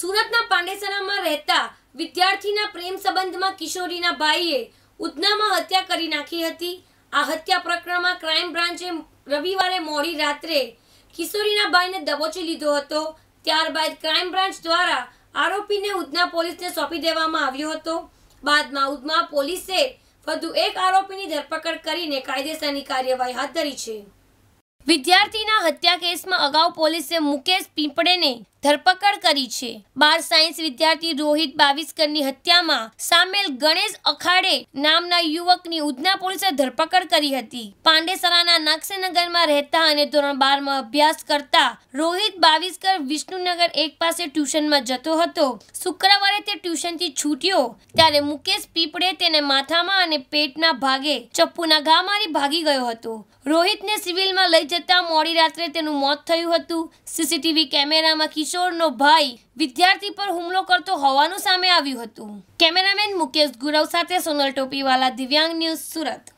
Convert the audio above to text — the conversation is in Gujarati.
સુરતના પાંડેસરામાં રહેતા વિદ્યાર્થીના પ્રેમ સંબંધમાં કિશોરીના ભાઈએ ઉધનામાં હત્યા કરી નાખી હતી આ હત્યા પ્રકરણમાં ક્રાઇમ બ્રાન્ચે રવિવારે મોડી રાત્રે કિશોરીના ભાઈને દબોચી લીધો હતો ત્યારબાદ ક્રાઇમ બ્રાન્ચ દ્વારા આરોપીને ઉધના પોલીસને સોંપી દેવામાં આવ્યો હતો બાદમાં ઉધના પોલીસે વધુ એક આરોપીની ધરપકડ કરીને કાયદેસરની કાર્યવાહી હાથ ધરી છે વિદ્યાર્થીના હત્યા કેસમાં અગાઉ પોલીસે મુકેશ પીપળેને ધરપકડ કરી છે બાર સાયન્સ વિદ્યાર્થી રોહિત બાવીસકરની હત્યામાં સામેલ ગણેશ અખાડે નામના યુવકની ઉધના પોલીસે ધરપકડ કરી હતી પાંડેસરાના નાક્ષનગરમાં રહેતા અને ધોરણ બારમાં અભ્યાસ કરતા રોહિત બાવીસકર વિષ્ણુનગર એક પાસે ટ્યુશનમાં જતો હતો શુક્રવારે તે ટ્યુશનથી છૂટ્યો ત્યારે મુકેશ પીપળે તેને માથામાં અને પેટના ભાગે ચપ્પુના ઘા મારી ભાગી ગયો હતો રોહિતને સિવિલમાં લઈ જતા મોડી રાત્રે તેનું મોત થયું હતું સીસીટીવી કેમેરામાં કિશોરનો ભાઈ વિદ્યાર્થી પર હુમલો કરતો હોવાનું સામે આવ્યું હતું કેમેરામેન મુકેશ ગુરવ સાથે સોનલ ટોપીવાલા દિવ્યાંગ ન્યૂઝ સુરત